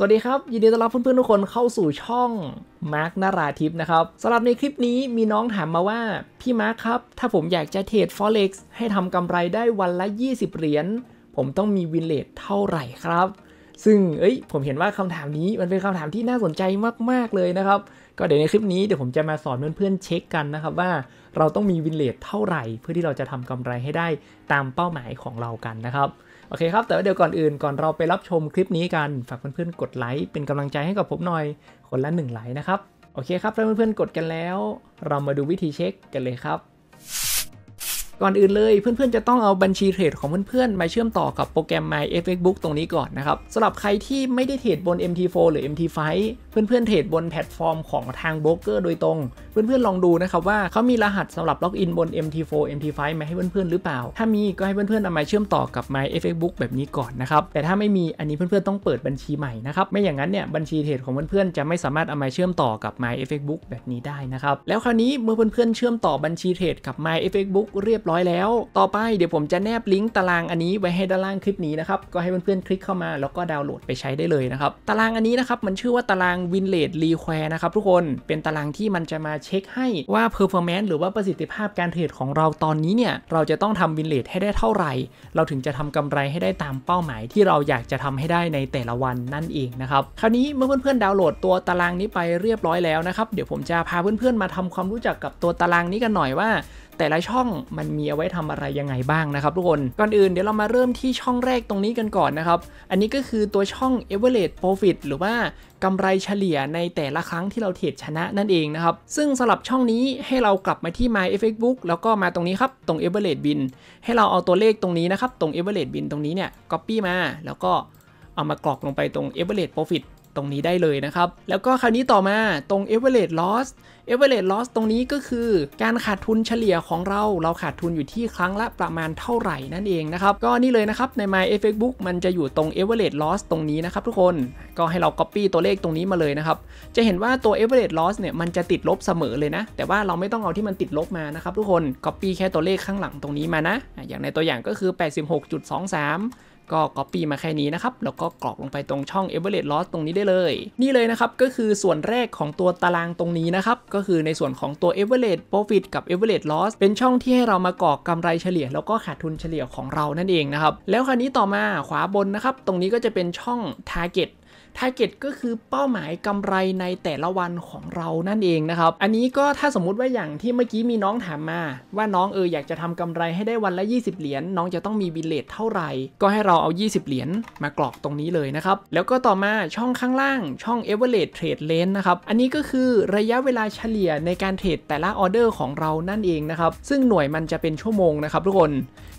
สวัสดีครับ ยินดีต้อนรับเพื่อนๆ ทุกคนเข้าสู่ช่องมาร์กนาราทิพนะครับสำหรับในคลิปนี้มีน้องถามมาว่า พี่มาร์คครับ ถ้าผมอยากจะเทรด Forex ให้ทำกำไรได้วันละ 20 เหรียญ ผมต้องมีวินเลทเท่าไหร่ครับ ซึ่งเอ้ยผมเห็นว่าคำถามนี้มันเป็นคำถามที่น่าสนใจมากๆเลยนะครับ ก็เดี๋ยวในคลิปนี้เดี๋ยวผมจะมาสอนเพื่อนๆ เช็คกันนะครับว่าเราต้องมีวินเลทเท่าไหร่ เพื่อที่เราจะทำกำไรให้ได้ตามเป้าหมายของเรากันนะครับโอเคครับ แต่ว่าเดี๋ยวก่อนอื่นก่อนเราไปรับชมคลิปนี้กัน ฝากเพื่อนๆกดไลค์เป็นกำลังใจให้กับผมหน่อยคนละ1ไลค์นะครับ โอเคครับถ้าเพื่อนๆกดกันแล้ว เรามาดูวิธีเช็คกันเลยครับก่อนอื่นเลย เพื่อนๆ จะต้องเอาบัญชีเทรดของเพื่อนๆ มาเชื่อมต่อกับโปรแกรม My FX Book ตรงนี้ก่อนนะครับสำหรับใครที่ไม่ได้เทรดบน MT4 หรือ MT5 เพื่อนๆ เทรดบนแพลตฟอร์มของทางโบรกเกอร์โดยตรง เพื่อนๆลองดูนะครับว่าเขามีรหัสสำหรับล็อกอินบน MT4 MT5 มาให้เพื่อนๆหรือเปล่า ถ้ามีก็ให้เพื่อนๆเอามาเชื่อมต่อกับ My FX Book แบบนี้ก่อนนะครับแต่ถ้าไม่มีอันนี้เพื่อนๆต้องเปิดบัญชีใหม่นะครับไม่อย่างนั้นเนี่ยบัญชีเทรดของเพื่อนๆจะไม่สามารถเอามาเชื่อมต่อกับ My FX Book แบบนี้ได้นะครับแล้วคราวนี้เมื่อเพื่อนๆเชื่อมต่อบัญชีเทรดกับ My FX Book เรียบร้อยแล้ว ต่อไปเดี๋ยวผมจะแนบลิงก์ตารางอันนี้ไว้ให้ด้านล่างคลิปนี้นะครับ ก็ให้เพื่อนๆคลิกเข้ามาแล้วก็ดาวน์โหลดไปใช้ได้เลยนะครับ ตารางอันนี้นะครับ มันชื่อว่าตาราง Win Rate Require นะครับทุกคน เป็นตารางที่มันจะมาเช็คให้ว่า performance หรือว่าประสิทธิภาพการเทรดของเราตอนนี้เนี่ย เราจะต้องทำ Win r a t ให้ได้เท่าไหร่ เราถึงจะทำกำไรให้ได้ตามเป้าหมายที่เราอยากจะทำให้ได้ในแต่ละวันนั่นเองนะครับ คราวนี้เมื่อเพื่อนๆดาวน์โหลดตัวตารางนี้ไปเรียบร้อยแล้วนะครับเดี๋ยวผมจะพาเพื่อนๆมาทำความรู้จักกับตัวตารางนี้กันหน่อยว่าแต่ละช่องมันมีเอาไว้ทำอะไรยังไงบ้างนะครับทุกคน ก่อนอื่นเดี๋ยวเรามาเริ่มที่ช่องแรกตรงนี้กันก่อนนะครับ อันนี้ก็คือตัวช่อง e v e r a g e Profit หรือว่ากำไรเฉลี่ยในแต่ละครั้งที่เราเทรดชนะนั่นเองนะครับซึ่งสำหรับช่องนี้ให้เรากลับมาที่ My FX Book แล้วก็มาตรงนี้ครับ ตรง e v e r a g e Bin ให้เราเอาตัวเลขตรงนี้นะครับ ตรง e v e r a g e Bin ตรงนี้เนี่ย Copy มาแล้วก็เอามากรอกลงไปตรง e v e r a g e Profit ตรงนี้ได้เลยนะครับ แล้วก็คราวนี้ต่อมาตรง e v e r a g e loss average loss ตรงนี้ก็คือการขาดทุนเฉลี่ยของเรา เราขาดทุนอยู่ที่ครั้งละประมาณเท่าไหร่นั่นเองนะครับ ก็นี่เลยนะครับใน my f x book มันจะอยู่ตรง e v e r a g e loss ตรงนี้นะครับทุกคน ก็ให้เรา copy ตัวเลขตรงนี้มาเลยนะครับ จะเห็นว่าตัว e v e r a g e loss เนี่ยมันจะติดลบเสมอเลยนะ แต่ว่าเราไม่ต้องเอาที่มันติดลบมานะครับทุกคน copy แค่ตัวเลขข้างหลังตรงนี้มานะ อย่างในตัวอย่างก็คือ 86.23ก็ Copy มาแค่นี้นะครับ แล้วก็กรอกลงไปตรงช่อง Average Loss ตรงนี้ได้เลย นี่เลยนะครับ ก็คือส่วนแรกของตัวตารางตรงนี้นะครับ ก็คือในส่วนของตัว Average Profit กับ Average Loss เป็นช่องที่ให้เรามากรอกกำไรเฉลี่ยแล้วก็ขาดทุนเฉลี่ยของเรานั่นเองนะครับแล้วคราวนี้ต่อมาขวาบนนะครับ ตรงนี้ก็จะเป็นช่อง Target ทาร์เก็ตก็คือเป้าหมายกำไรในแต่ละวันของเรานั่นเองนะครับ อันนี้ก็ถ้าสมมุติว่าอย่างที่เมื่อกี้มีน้องถามมา ว่าน้องเอออยากจะทำกำไรให้ได้วันละ 20 เหรียญน้องจะต้องมีบิลเลตเท่าไหร่ก็ให้เราเอา 20 เหรียญมากรอกตรงนี้เลยนะครับ แล้วก็ต่อมาช่องข้างล่างช่อง e v e r a g e Trade Range นะครับ อันนี้ก็คือระยะเวลาเฉลี่ยในการเทรดแต่ละออเดอร์ของเรานั่นเองนะครับซึ่งหน่วยมันจะเป็นชั่วโมงนะครับทุกคน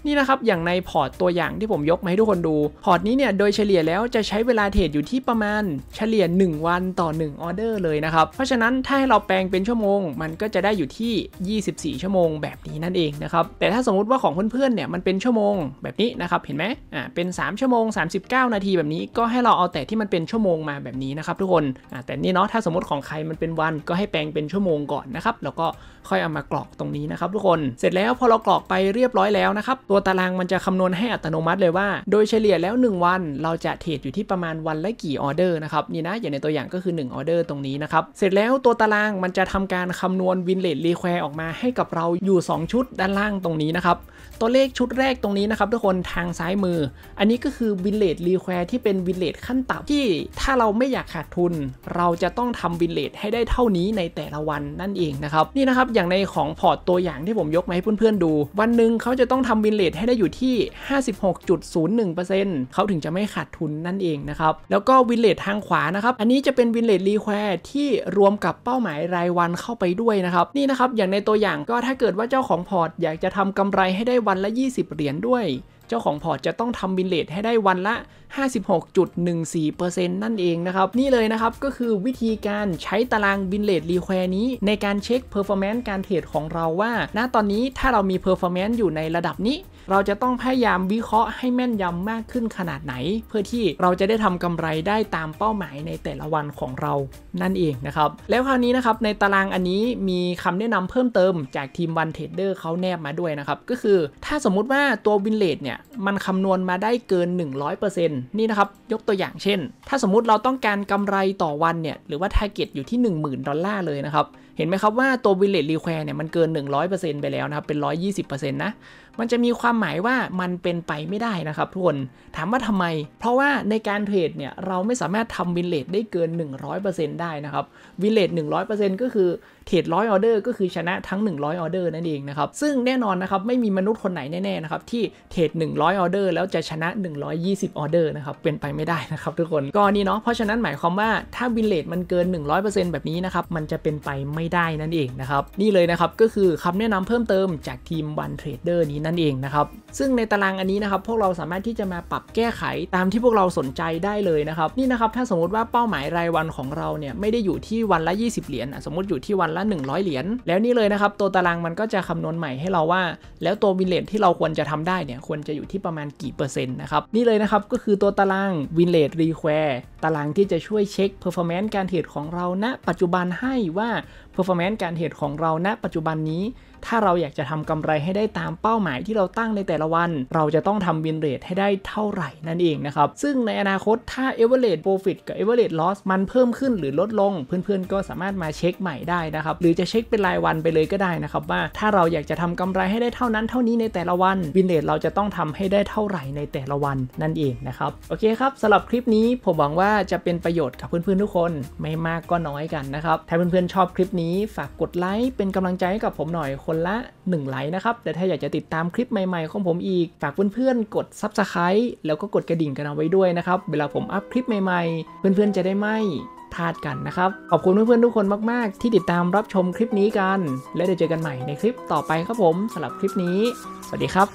นี่นะครับอย่างในพอร์ตตัวอย่างที่ผมยกมาให้ทุกคนดูพอร์ตนี้เนี่ยโดยเฉลี่ยแล้วจะใช้เวลาเทรดอยู่ที่ประมาณานเฉลี่ย 1 วันต่อ1ออเดอร์เลยนะครับ เพราะฉะนั้นถ้าให้เราแปลงเป็นชั่วโมงมันก็จะได้อยู่ที่ 24 ชั่วโมงแบบนี้นั่นเองนะครับ แต่ถ้าสมมติว่าของเพื่อนๆเนี่ยมันเป็นชั่วโมงแบบนี้นะครับเห็นไหมอ่าเป็น 3 ชั่วโมง 39 นาทีแบบนี้ก็ให้เราเอาแต่ที่มันเป็นชั่วโมงมาแบบนี้นะครับ ทุกคนอ่าแต่นี่เนาะถ้าสมมติของใครมันเป็นวันก็ให้แปลงเป็นชั่วโมงก่อนนะครับแล้วก็ค่อยเอามากรอกตรงนี้นะครับทุกคนเสร็จแล้วพอเรากรอกไปเรียบร้อยแล้วนะครับตัวตารางมันจะคำนวณให้อัตโนมัติเลยว่า โดยเฉลี่ยแล้ว 1 วันเราจะเทรดอยู่ที่ประมาณวันละกี่ออเดดอร์นะครับนี่นะอย่างในตัวอย่างก็คือ1ออเดอร์ตรงนี้นะครับเสร็จแล้วตัวตารางมันจะทำการคำนวณวินเลทรีแควร์ออกมาให้กับเราอยู่ 2 ชุดด้านล่างตรงนี้นะครับตัวเลขชุดแรกตรงนี้นะครับทุกคนทางซ้ายมือ อันนี้ก็คือวินเลทรีแควร์ที่เป็นวินเลทขั้นต่ำที่ ถ้าเราไม่อยากขาดทุน เราจะต้องทำวินเลทให้ได้เท่านี้ในแต่ละวันนั่นเองนะครับนี่นะครับอย่างในของพอร์ตตัวอย่างที่ผมยกมาให้เพื่อนๆดู วันหนึ่งเขาจะต้องทำวินเลทให้ได้อยู่ที่ 56.01%เขาถึงจะไม่ขาดทุนนั่นเองนะครับแล้วก็วิินเลททางขวานะครับ อันนี้จะเป็นวินเลทรีแควร์ที่รวมกับเป้าหมายรายวันเข้าไปด้วยนะครับ นี่นะครับ อย่างในตัวอย่างก็ถ้าเกิดว่าเจ้าของพอร์ตอยากจะทำกำไรให้ได้วันละ 20 เหรียญด้วยเจ้าของพอร์ตจะต้องทำบินเลทให้ได้วันละ 56.14%นั่นเองนะครับ นี่เลยนะครับก็คือวิธีการใช้ตารางบินเลทรีแควนี้ ในการเช็คเพอร์ฟอร์แมนซ์การเทรดของเราว่า ณตอนนี้ถ้าเรามีเพอร์ฟอร์แมนซ์อยู่ในระดับนี้ เราจะต้องพยายามวิเคราะห์ให้แม่นยำมากขึ้นขนาดไหน เพื่อที่เราจะได้ทำกำไรได้ตามเป้าหมายในแต่ละวันของเรานั่นเองนะครับ แล้วคราวนี้นะครับในตารางอันนี้มีคำแนะนำเพิ่มเติมจากทีมวันเทรดเดอร์เขาแนบมาด้วยนะครับก็คือถ้าสมมติว่าตัวบินเลทเนี่ยมันคำนวณมาได้เกิน 100%นี่นะครับ ยกตัวอย่างเช่น ถ้าสมมุติเราต้องการกำไรต่อวันเนี่ย หรือว่าแทร็เก็ตอยู่ที่ 10,000ดอลลาร์เลยนะครับ เห็นไหมครับว่าตัววิลเลตรีแคว i r เนี่ย มันเกิน 100%ไปแล้วนะครับ เป็น 120%นะ มันจะมีความหมายว่ามันเป็นไปไม่ได้นะครับทุกคน ถามว่าทำไม เพราะว่าในการเทรดเนี่ย เราไม่สามารถทำวินเลต e ได้เกิน 100%ได้นะครับวินเลต e 100%ก็คือเทรดร้อยออเดอร์ ก็คือชนะทั้ง 100 ออเดอร์นั่นเองนะครับ ซึ่งแน่นอนนะครับ ไม่มีมนุษย์คนไหนแน่ๆนะครับที่เทรด 100 ออเดอร์แล้วจะชนะ 120 ออเดอร์นะครับ เป็นไปไม่ได้นะครับทุกคนก็นี่เนาะ เพราะฉะนั้นหมายความว่าถ้าวินเลทมันเกิน 100%แบบนี้นะครับ มันจะเป็นไปไม่ได้นั่นเองนะครับ นี่เลยนะครับ ก็คือคำแนะนำเพิ่มเติมจากทีมวันเทรดเดอร์นี้นั่นเองนะครับ ซึ่งในตารางอันนี้นะครับ พวกเราสามารถที่จะมาปรับแก้ไขตามที่พวกเราสนใจได้เลยนะครับ นี่นะครับ ถ้าสมมติว่าเป้าหมายรายวันของเราเนี่ยไม่ได้อยู่ที่วันละ20เหรียญสมมติอยู่ที่วันลละ100เหรียญแล้วนี่เลยนะครับตัวตารางมันก็จะคำนวณใหม่ให้เราว่าแล้วตัววินเลทที่เราควรจะทำได้เนี่ยควรจะอยู่ที่ประมาณกี่ เปอร์เซ็นต์นะครับนี่เลยนะครับก็คือตัวตารางวินเลทรีแควร์ตารางที่จะช่วยเช็คเพอร์ฟอร์แมนซ์การเทรดของเราณนะปัจจุบันให้ว่าเพอร์ฟอร์แมนซ์การเทรดของเราณนะปัจจุบันนี้ ถ้าเราอยากจะทำกำไรให้ได้ตามเป้าหมายที่เราตั้งในแต่ละวัน เราจะต้องทำวินเรทให้ได้เท่าไหร่นั่นเองนะครับซึ่งในอนาคตถ้า e v e r a g e Profit กับ e v e r a g e Loss มันเพิ่มขึ้นหรือลดลงเพื่อนๆก็สามารถมาเช็คใหม่ได้นะครับครับหรือจะเช็คเป็นรายวันไปเลยก็ได้นะครับว่าถ้าเราอยากจะทำกำไรให้ได้เท่านั้นเท่านี้ในแต่ละวันวินเลทเราจะต้องทำให้ได้เท่าไหร่ในแต่ละวันนั่นเองนะครับโอเคครับสำหรับคลิปนี้ ผมหวังว่าจะเป็นประโยชน์กับเพื่อนๆทุกคน ไม่มากก็น้อยกันนะครับ ถ้าเพื่อนๆชอบคลิปนี้ฝากกดไลค์เป็นกำลังใจให้กับผมหน่อยคนละ1ไลค์นะครับแต่ถ้าอยากจะติดตามคลิปใหม่ๆของผมอีกฝากเพื่อนๆกดซับสไครต์แล้วก็กดกระดิ่งกันเอาไว้ด้วยนะครับเวลาผมอัพคลิปใหม่ๆ เพื่อนๆจะได้ไม่พลาดกันนะครับ ขอบคุณเพื่อนๆทุกคนมาก ๆ ที่ติดตามรับชมคลิปนี้กัน และเดี๋ยวเจอกันใหม่ในคลิปต่อไปครับผมสำหรับคลิปนี้ สวัสดีครับ